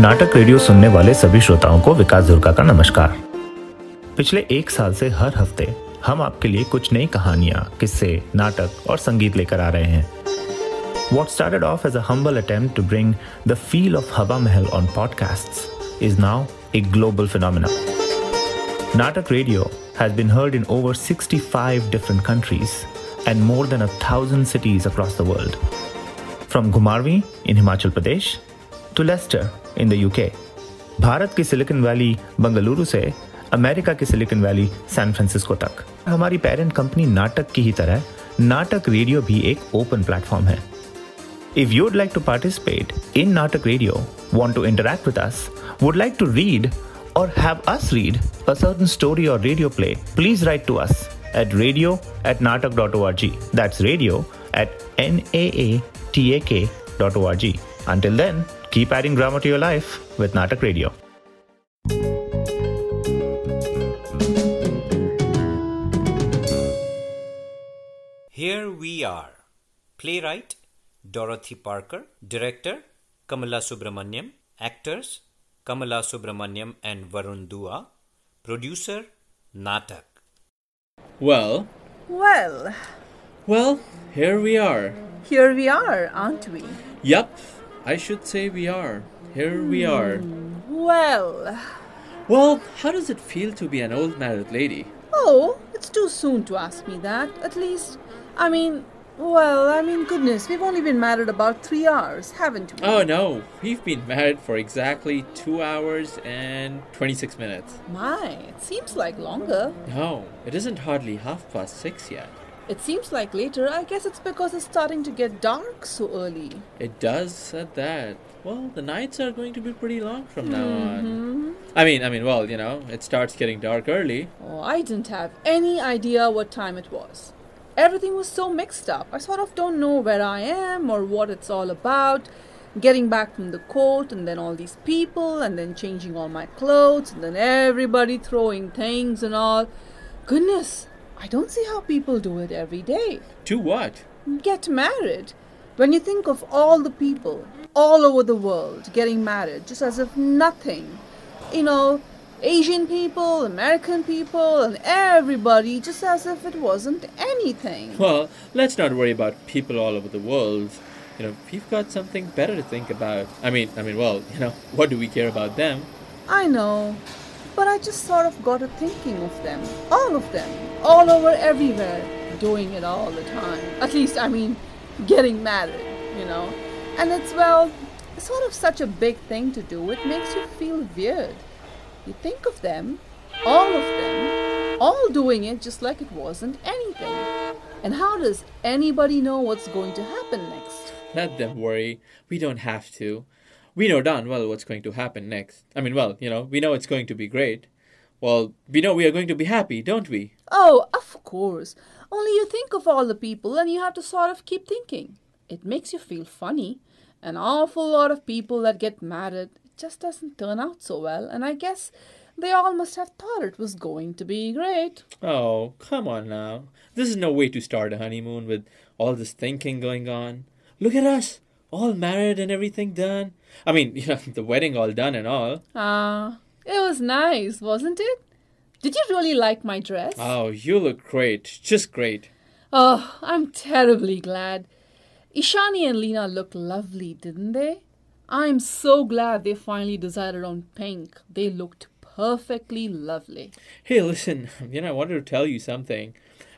नाटक रेडियो सुनने वाले सभी श्रोताओं को विकास दुर्गा का नमस्कार पिछले एक साल से हर हफ्ते हम आपके लिए कुछ नई कहानियाँ किस्से नाटक और संगीत लेकर आ रहे हैं what started off as humble attempt to bring the feel of Hawa Mahal on podcast is now a global phenomena Naatak radio has been heard in over sixty five different countries and more than a thousand cities across the world from घुमारवी in Himachal Pradesh to Leicester in the UK. Bharat की silicon valley Bengaluru से America की silicon valley San Francisco तक हमारी parent company नाटक की ही तरह नाटक रेडियो भी एक ओपन प्लेटफॉर्म है if you would like to participate in Naatak radio want to interact with us would like to read or have us read a certain story or radio play please write to us at radio at Naatak dot O R G that's radio at N A A T A K dot O R G until then Keep adding drama to your life with Natak Radio. Here we are. Playwright Dorothy Parker, director Kamala Subramanyam, actors Kamala Subramanyam and Varun Dua, producer Natak. Well, well, well, here we are. Here we are, aren't we? Yep, I should say we are. Here we hmm, are. Well. Well, how does it feel to be an old married lady? Oh, it's too soon to ask me that. At least, I mean, well, I mean, goodness, we've only been married about three hours, haven't we? Oh, no. We've been married for exactly two hours and 26 minutes. My, it seems like longer. No, it isn't hardly half past six yet. It seems like later. I guess it's because it's starting to get dark so early. It does at that. Well, the nights are going to be pretty long from now mm-hmm. on. I mean, I mean, well, you know, it starts getting dark early. Oh, I didn't have any idea what time it was. Everything was so mixed up. I sort of don't know where I am or what it's all about. Getting back from the court, and then all these people, and then changing all my clothes, and then everybody throwing things and all. Goodness, I don't see how people do it every day. Do what? Get married. When you think of all the people all over the world getting married, just as if nothing, you know, Asian people, American people, and everybody, just as if it wasn't anything. Well, let's not worry about people all over the world. You know, we've got something better to think about. I mean, I mean, well, you know, what do we care about them? I know, but I just sort of got a thinking of them, all of them, all over everywhere, doing it all the time. At least, I mean, getting married, you know. And it's, well, it's sort of such a big thing to do, it makes you feel weird. You think of them, all of them, all doing it just like it wasn't anything. And how does anybody know what's going to happen next? Let them worry. We don't have to we know darn well what's going to happen next. I mean, well, you know, we know it's going to be great. Well, we know we are going to be happy, don't we? Oh, of course. Only you think of all the people and you have to sort of keep thinking. It makes you feel funny. An awful lot of people that get mad at it just doesn't turn out so well, and I guess they all must have thought it was going to be great. Oh, come on now. This is no way to start a honeymoon with all this thinking going on. Look at us all married and everything done. I mean, you know, the wedding all done and all. Ah, uh, it was nice, wasn't it? Did you really like my dress? Oh, you look great. Just great. Oh, I'm terribly glad. Ishani and Lena looked lovely, didn't they? I'm so glad they finally decided on pink. They looked perfectly lovely. Hey, listen, you know, I wanted to tell you something.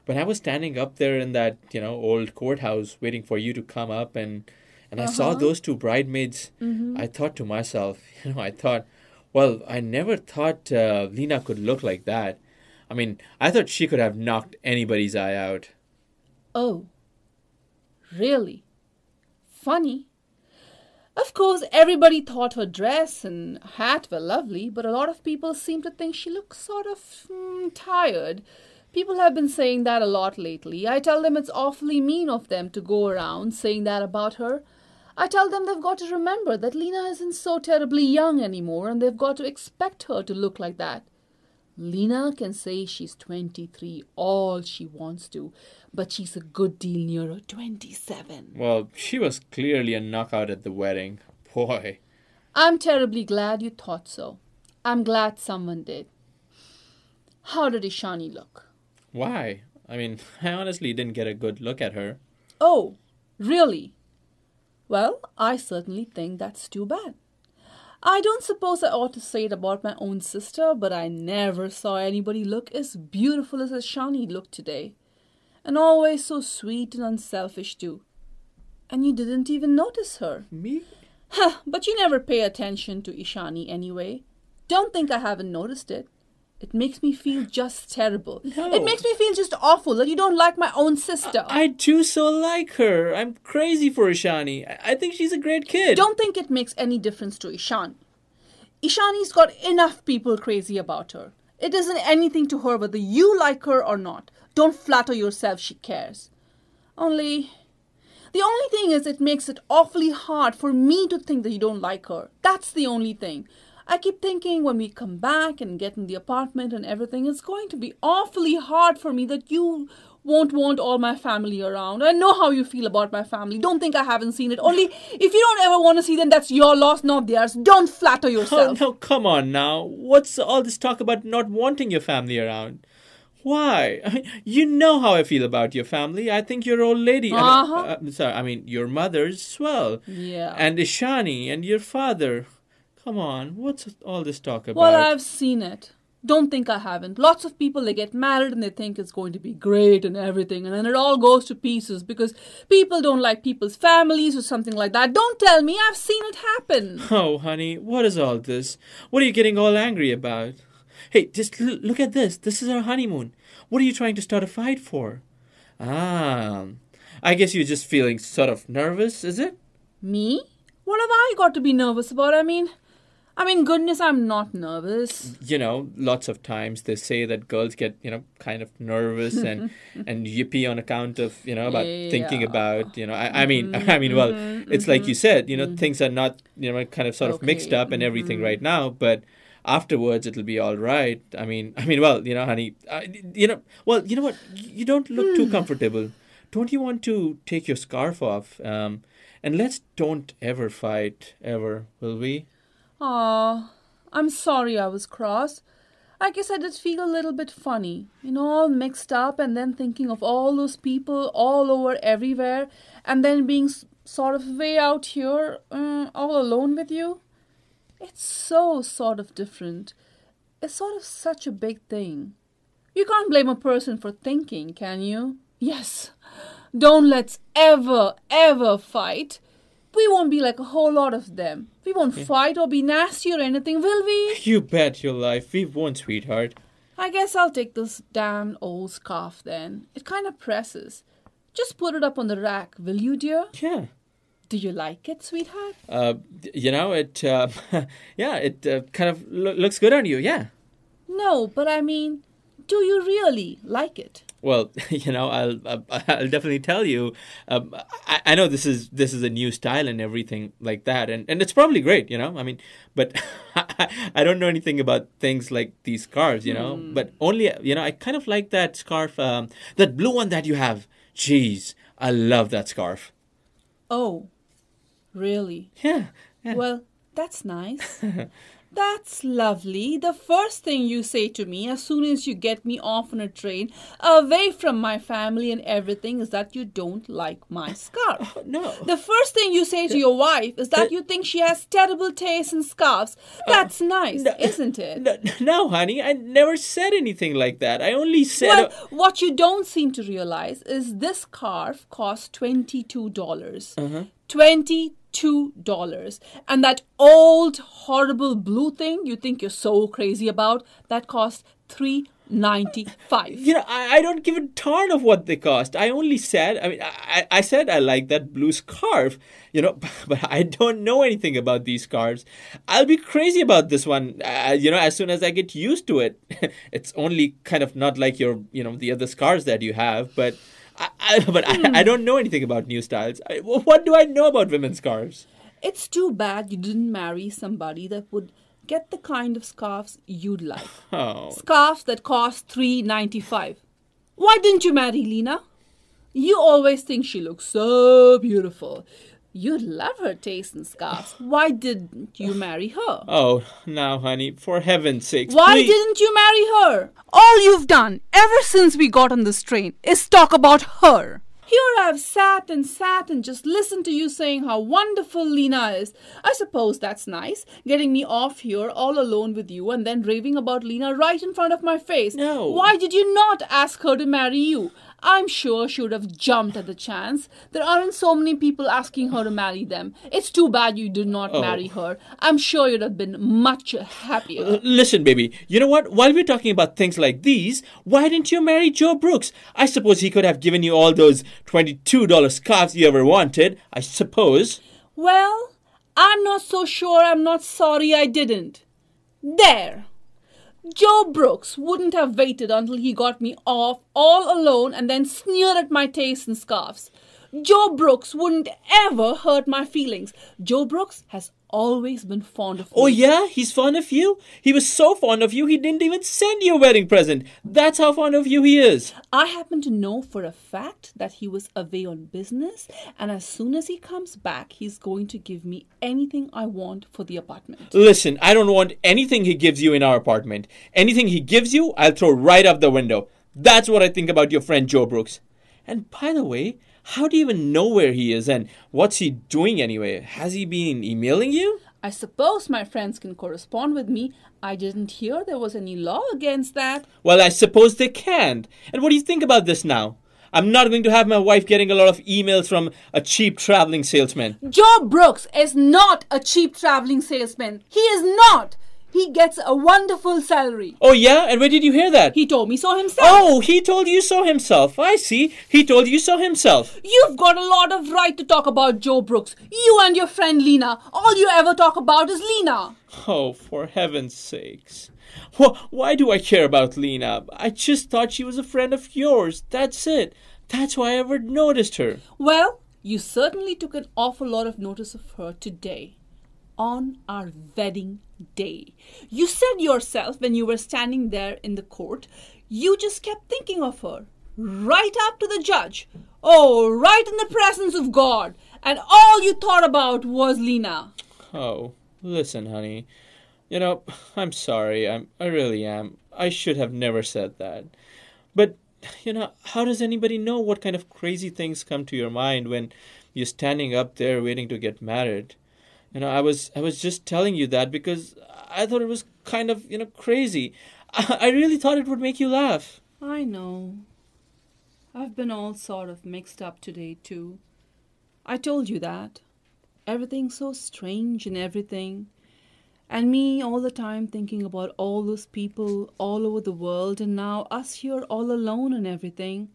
When I was standing up there in that, you know, old courthouse waiting for you to come up and and uh-huh. I saw uh-huh. those two bridesmaids. Mm-hmm. I thought to myself, you know, I thought, well, I never thought uh, Lena could look like that. I mean, I thought she could have knocked anybody's eye out. Oh, really? Funny. Of course, everybody thought her dress and hat were lovely, but a lot of people seem to think she looks sort of mm, tired. People have been saying that a lot lately. I tell them it's awfully mean of them to go around saying that about her. I tell them they've got to remember that Lena isn't so terribly young anymore and they've got to expect her to look like that. Lena can say she's 23 all she wants to, but she's a good deal nearer 27. Well, she was clearly a knockout at the wedding. Boy. I'm terribly glad you thought so. I'm glad someone did. How did Ishani look? Why? I mean, I honestly didn't get a good look at her. Oh, really? Well, I certainly think that's too bad. I don't suppose I ought to say it about my own sister, but I never saw anybody look as beautiful as Ashani looked today. And always so sweet and unselfish, too. And you didn't even notice her. Me? but you never pay attention to Ishani anyway. Don't think I haven't noticed it. It makes me feel just terrible. No. It makes me feel just awful that you don't like my own sister. I, I do so like her. I'm crazy for Ishani. I, I think she's a great kid. Don't think it makes any difference to Ishani. Ishani's got enough people crazy about her. It isn't anything to her whether you like her or not. Don't flatter yourself she cares. Only. The only thing is, it makes it awfully hard for me to think that you don't like her. That's the only thing. I keep thinking when we come back and get in the apartment and everything, it's going to be awfully hard for me that you won't want all my family around. I know how you feel about my family. Don't think I haven't seen it. Only if you don't ever want to see them, that's your loss, not theirs. Don't flatter oh, yourself. Oh, no, come on now. What's all this talk about not wanting your family around? Why? you know how I feel about your family. I think your old lady. Uh-huh. I mean, uh-huh. uh, sorry, I mean your mother's swell. Yeah. And Ishani and your father. Come on, what's all this talk about? Well, I've seen it. Don't think I haven't. Lots of people they get married and they think it's going to be great and everything, and then it all goes to pieces because people don't like people's families or something like that. Don't tell me, I've seen it happen. Oh, honey, what is all this? What are you getting all angry about? Hey, just l- look at this. This is our honeymoon. What are you trying to start a fight for? Ah, I guess you're just feeling sort of nervous, is it? Me? What have I got to be nervous about? I mean, I mean, goodness, I'm not nervous. You know, lots of times they say that girls get, you know, kind of nervous and and yippy on account of, you know, about yeah. thinking about, you know, I, mm-hmm, I mean, I mean, well, mm-hmm, mm-hmm it's like you mm-hmm. said, you know, mm-hmm. things are not, you know, kind of sort okay. of mixed up and everything mm-hmm. right now, but afterwards it'll be all right. I mean, I mean, well, you know, honey, I, you know, well, you know what, you don't look too hmm. comfortable. Don't you want to take your scarf off? Um, and let's don't ever fight ever, will we? Ah, I'm sorry I was cross. I guess I did feel a little bit funny, you know, all mixed up and then thinking of all those people all over everywhere and then being sort of way out here uh, all alone with you. It's so sort of different. It's sort of such a big thing. You can't blame a person for thinking, can you? Yes. Don't let's ever, ever fight we won't be like a whole lot of them. We won't yeah. fight or be nasty or anything, will we? You bet your life. We won't, sweetheart. I guess I'll take this damn old scarf then. It kind of presses. Just put it up on the rack, will you, dear? Yeah. Do you like it, sweetheart? Uh, you know, it, uh, yeah, it uh, kind of lo- looks good on you, yeah. No, but I mean, do you really like it? Well, you know, I'll uh, I'll definitely tell you. Um, I, I, know this is this is a new style and everything like that, and, and it's probably great, you know. I mean, but I don't know anything about things like these scarves, you know. Mm. But only you know, I kind of like that scarf, um, that blue one that you have. Jeez, I love that scarf. Oh, really? Yeah. yeah. Well, that's nice. That's lovely. The first thing you say to me as soon as you get me off on a train, away from my family and everything, is that you don't like my scarf. Oh, no. The first thing you say to your wife is that uh, you think she has terrible taste in scarves. Uh, That's nice, no, isn't it? No, no, honey, I never said anything like that. I only said. Well, uh, what you don't seem to realize is this scarf cost $22. dollars uh-huh. 20 $2. And that old horrible blue thing you think you're so crazy about, that costs 3 95 you know I, I, don't give a darn of what they cost i only said i mean I, I said i like that blue scarf you know but i don't know anything about these scarves i'll be crazy about this one uh, you know as soon as i get used to it it's only kind of not like your you know the other scarves that you have but I, I, but mm. I, I, hmm. don't know anything about new styles. what do I know about women's scarves? It's too bad you didn't marry somebody that would get the kind of scarves you'd like. Oh. Scarves that cost three ninety five. Why didn't you marry Lena? You always think she looks so beautiful. You love her taste and scarves. Why didn't you marry her? Oh, now, honey, for heaven's sake. Why please. didn't you marry her? All you've done ever since we got on this train is talk about her. Here I've sat and sat and just listened to you saying how wonderful Lena is. I suppose that's nice, getting me off here all alone with you and then raving about Lena right in front of my face. No. Why did you not ask her to marry you? I'm sure she would have jumped at the chance. There aren't so many people asking her to marry them. It's too bad you did not oh. marry her. I'm sure you'd have been much happier. Uh, listen, baby, you know what? While we're talking about things like these, why didn't you marry Joe Brooks? I suppose he could have given you all those $22 scarves you ever wanted, I suppose. Well, I'm not so sure I'm not sorry I didn't. There. Joe Brooks wouldn't have waited until he got me off all alone and then sneered at my taste in scarves. Joe Brooks wouldn't ever hurt my feelings. Joe Brooks has always been fond of me. Oh, yeah? He's fond of you? He was so fond of you, he didn't even send you a wedding present. That's how fond of you he is. I happen to know for a fact that he was away on business, and as soon as he comes back, he's going to give me anything I want for the apartment. Listen, I don't want anything he gives you in our apartment. Anything he gives you, I'll throw right out the window. That's what I think about your friend Joe Brooks. And by the way, how do you even know where he is and what's he doing anyway? Has he been emailing you? I suppose my friends can correspond with me. I didn't hear there was any law against that. Well, I suppose they can't. And what do you think about this now? I'm not going to have my wife getting a lot of emails from a cheap traveling salesman. Joe Brooks is not a cheap traveling salesman. He is not. He gets a wonderful salary. Oh, yeah? And where did you hear that? He told me so himself. Oh, he told you so himself. I see. He told you so himself. You've got a lot of right to talk about Joe Brooks. You and your friend Lena. All you ever talk about is Lena. Oh, for heaven's sakes. Why do I care about Lena? I just thought she was a friend of yours. That's it. That's why I ever noticed her. Well, you certainly took an awful lot of notice of her today on our wedding day. You said yourself when you were standing there in the court, you just kept thinking of her right up to the judge. Oh, right in the presence of God. And all you thought about was Lena. Oh, listen, honey. You know, I'm sorry. I'm I really am. I should have never said that. But you know, how does anybody know what kind of crazy things come to your mind when you're standing up there waiting to get married? You know, I was I was just telling you that because I thought it was kind of you know crazy. I, I really thought it would make you laugh. I know. I've been all sort of mixed up today too. I told you that. Everything's so strange and everything. And me all the time thinking about all those people all over the world and now us here all alone and everything.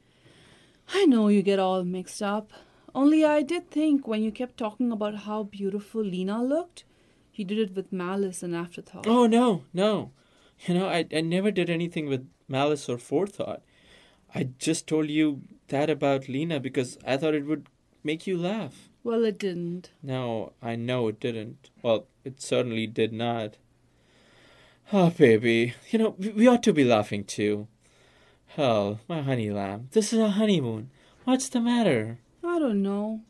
I know you get all mixed up. Only I did think when you kept talking about how beautiful Lena looked, you did it with malice and afterthought. Oh, no, no. You know, I, I never did anything with malice or forethought. I just told you that about Lena because I thought it would make you laugh. Well, it didn't. No, I know it didn't. Well, it certainly did not. Oh, baby, you know, we ought to be laughing too. Hell, my honey lamb, this is a honeymoon. What's the matter? I don't know.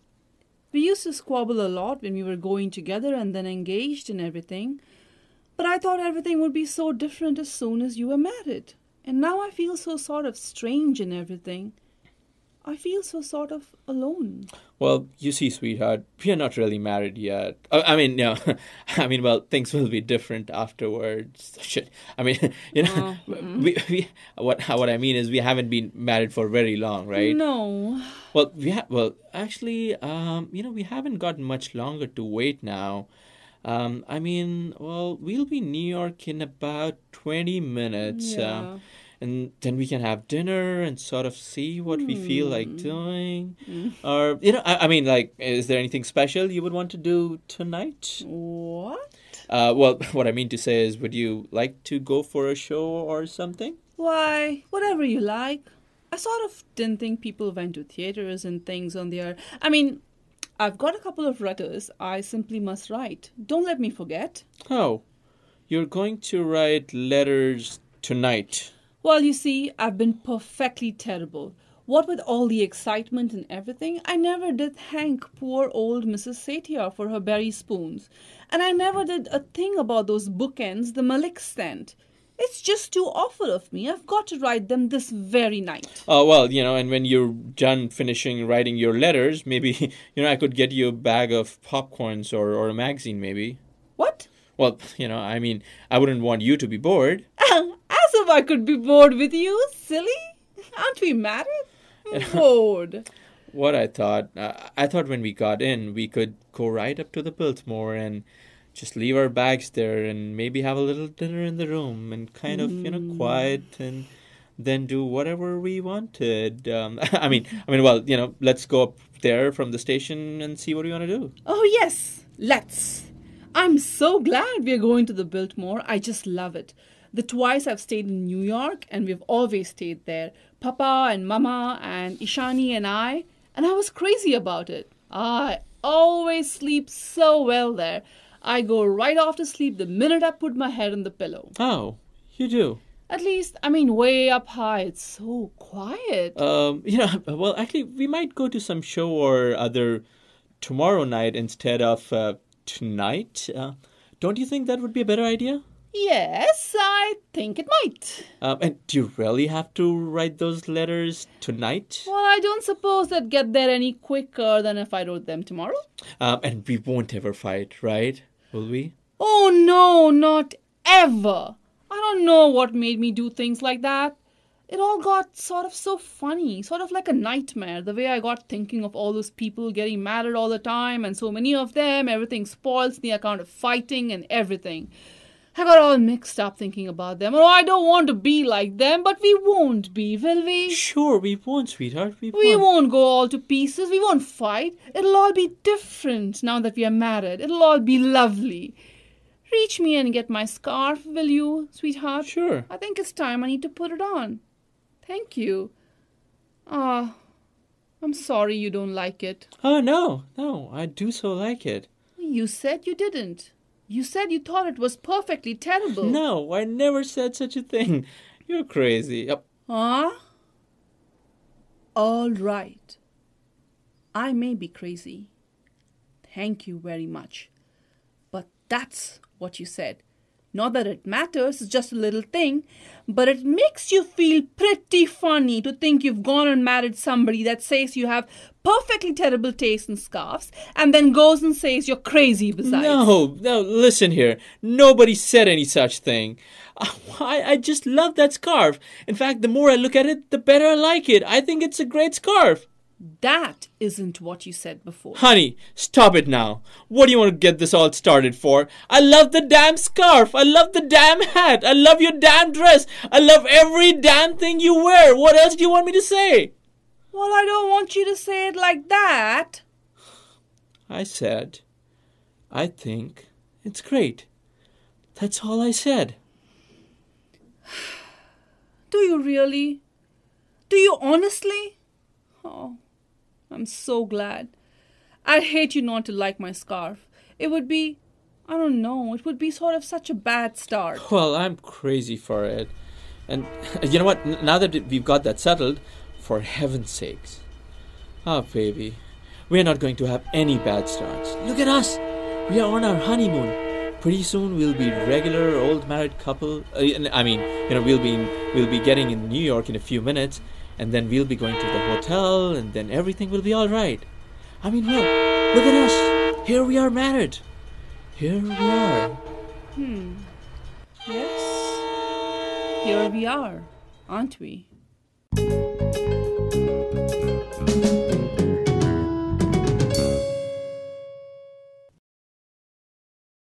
We used to squabble a lot when we were going together and then engaged and everything. But I thought everything would be so different as soon as you were married. And now I feel so sort of strange in everything. I feel so sort of alone. Well, you see, sweetheart, we are not really married yet. Uh, I, mean, no, I mean, well, things will be different afterwards. Shit, I mean, you know, oh, we, mm-hmm. we, what what I mean is we haven't been married for very long, right? No, well, we have. Well, actually, um, you know, we haven't got much longer to wait now. Um, I mean, well, we'll be in New York in about twenty minutes. Um, yeah. Um, and then we can have dinner and sort of see what mm. we feel hmm. like doing mm. or you know I, I, mean like is there anything special you would want to do tonight what uh, well what i mean to say is would you like to go for a show or something why whatever you like I sort of didn't think people went to theaters and things on their. I mean, I've got a couple of letters I simply must write. Don't let me forget. Oh, you're going to write letters tonight. Well, you see, I've been perfectly terrible. What with all the excitement and everything, I never did thank poor old Mrs. Satyar for her berry spoons. And I never did a thing about those bookends the Malik sent it's just too awful of me. I've got to write them this very night. Oh, well, you know, and when you're done finishing writing your letters, maybe, you know, I could get you a bag of popcorns or, or a magazine, maybe. What? Well, you know, I mean, I wouldn't want you to be bored. As if I could be bored with you, silly. Aren't we married? bored. what I thought, uh, I thought when we got in, we could go right up to the Biltmore and just leave our bags there and maybe have a little dinner in the room and kind of mm. you know mm. quiet and then do whatever we wanted. Um, I mean, I mean, well, you know, let's go up there from the station and see what we want to do. Oh yes, let's. I'm so glad we're going to the Biltmore. I just love it. The twice I've stayed in New York, and we've always stayed there. Papa and Mama and Ishani and I, and I was crazy about it. I always sleep so well there. I go right off to sleep the minute I put my head on the pillow. Oh, you do? At least, I mean, way up high, it's so quiet. Um, you know, well, actually, we might go to some show or other tomorrow night instead of uh, tonight. Uh, don't you think that would be a better idea? Yes, I think it might. Um, and do you really have to write those letters tonight? Well, I don't suppose I'd get there any quicker than if I wrote them tomorrow. Um, and we won't ever fight, right? Will we? Oh, no, not ever. I don't know what made me do things like that. It all got sort of so funny, sort of like a nightmare, the way I got thinking of all those people getting mad at all the time and so many of them, everything spoils the account of fighting and everything. I got all mixed up thinking about them. Oh, I don't want to be like them, but we won't be, will we? Sure, we won't, sweetheart. We, won't. won't go all to pieces. We won't fight. It'll all be different now that we are married. It'll all be lovely. Reach me and get my scarf, will you, sweetheart? Sure. I think it's time I need to put it on. Thank you. Ah, uh, I'm sorry you don't like it. Oh, no, no, I do so like it. You said you didn't. You said you thought it was perfectly terrible. No, I never said such a thing. You're crazy. Yep. Huh? All right. I may be crazy. Thank you very much. But that's what you said. Not that it matters, it's just a little thing, but it makes you feel pretty funny to think you've gone and married somebody that says you have perfectly terrible taste in scarves and then goes and says you're crazy besides. No, no, listen here. Nobody said any such thing. I, I just love that scarf. In fact, the more I look at it, the better I like it. I think it's a great scarf. That isn't what you said before. Honey, stop it now. What do you want to get this all started for? I love the damn scarf. I love the damn hat. I love your damn dress. I love every damn thing you wear. What else do you want me to say? Well, I don't want you to say it like that. I said, I think it's great. That's all I said. Do you really? Do you honestly? Oh. I'm so glad. I'd hate you not to like my scarf. It would be, I don't know, it would be sort of such a bad start. Well, I'm crazy for it. And you know what? Now that we've got that settled, for heaven's sakes. Ah, oh, baby, we're not going to have any bad starts. Look at us! We are on our honeymoon. Pretty soon we'll be regular old married couple. Uh, I mean, you know, we'll be we'll be getting in New York in a few minutes, and then we'll be going to the hotel, and then everything will be all right. I mean, look, look at us. Here we are married. Here we are. Hmm. Yes. Here we are, aren't we?